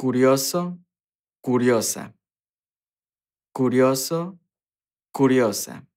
curioso, curiosa. Curioso, curiosa.